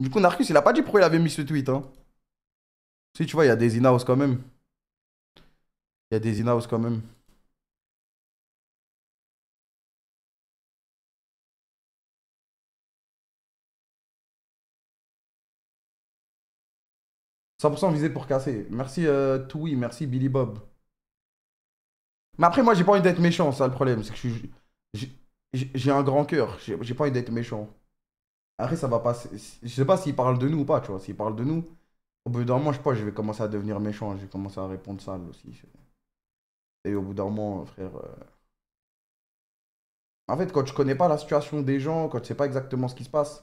Du coup, Narcus, il a pas dit pourquoi il avait mis ce tweet. Hein. Si tu vois, il y a des in-house quand même. Il y a des in-house quand même. visé pour casser. Merci euh, Toui, merci Billy Bob. Mais après, moi, j'ai pas envie d'être méchant, ça le problème. C'est que j'ai un grand cœur. J'ai pas envie d'être méchant. Après, ça va passer. Je sais pas s'il parle de nous ou pas, tu vois. s'ils parle de nous, au bout d'un moment, je sais pas, je vais commencer à devenir méchant. Je vais commencer à répondre sale aussi. Et au bout d'un moment, frère. Euh, en fait, quand je connais pas la situation des gens, quand je sais pas exactement ce qui se passe,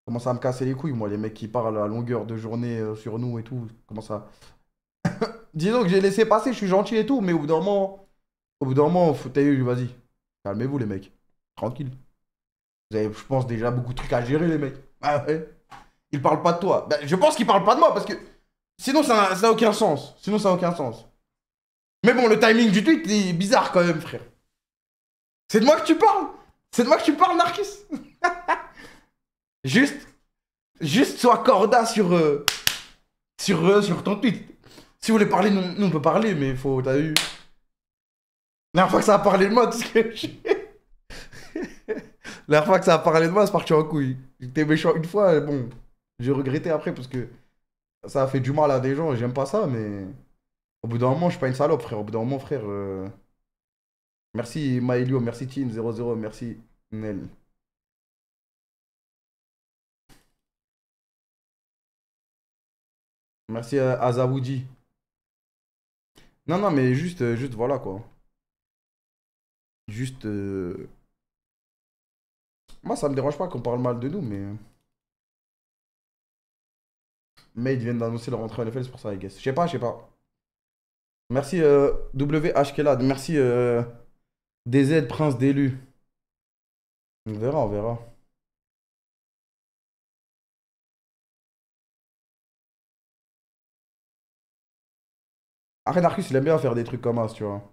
je commence à me casser les couilles, moi, les mecs qui parlent à longueur de journée euh, sur nous et tout. Commence à. Disons que j'ai laissé passer, je suis gentil et tout, mais au bout d'un moment. Au bout d'un moment, foutez, vas-y. Calmez-vous, les mecs. Tranquille. Vous avez, je pense, déjà beaucoup de trucs à gérer, les mecs. Ah ouais. Ils parlent pas de toi. Bah, je pense qu'ils parlent pas de moi parce que sinon ça n'a aucun sens. Sinon ça n'a aucun sens. Mais bon, le timing du tweet est bizarre quand même, frère. C'est de moi que tu parles. C'est de moi que tu parles, Narkis. juste, juste sois corda sur, euh, sur, euh, sur ton tweet. Si vous voulez parler, nous, on peut parler, mais faut, t'as eu. La dernière fois que ça a parlé de moi, tout ce que je... La fois que ça a parlé de moi, c'est parti en couille. J'étais méchant une fois, bon, j'ai regretté après parce que ça a fait du mal à des gens j'aime pas ça, mais au bout d'un moment, je suis pas une salope, frère. Au bout d'un moment, frère. Euh, merci Maelio, merci Team00, merci Nel. Merci à euh, Non, non, mais juste, euh, juste voilà quoi. Juste. Moi, ça me dérange pas qu'on parle mal de nous, mais. Mais ils viennent d'annoncer leur entrée en NFL, c'est pour ça, I guess. Je sais pas, je sais pas. Merci euh, Merci euh, DZ Prince d'élu. On verra, on verra. Arrête il aime bien faire des trucs comme ça, tu vois.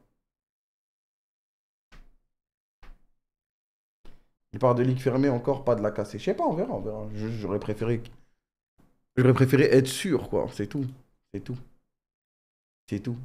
Il part de ligue fermée encore, pas de la casser. Je sais pas, on verra, on verra. J'aurais préféré... J'aurais préféré être sûr, quoi. C'est tout. C'est tout. C'est tout.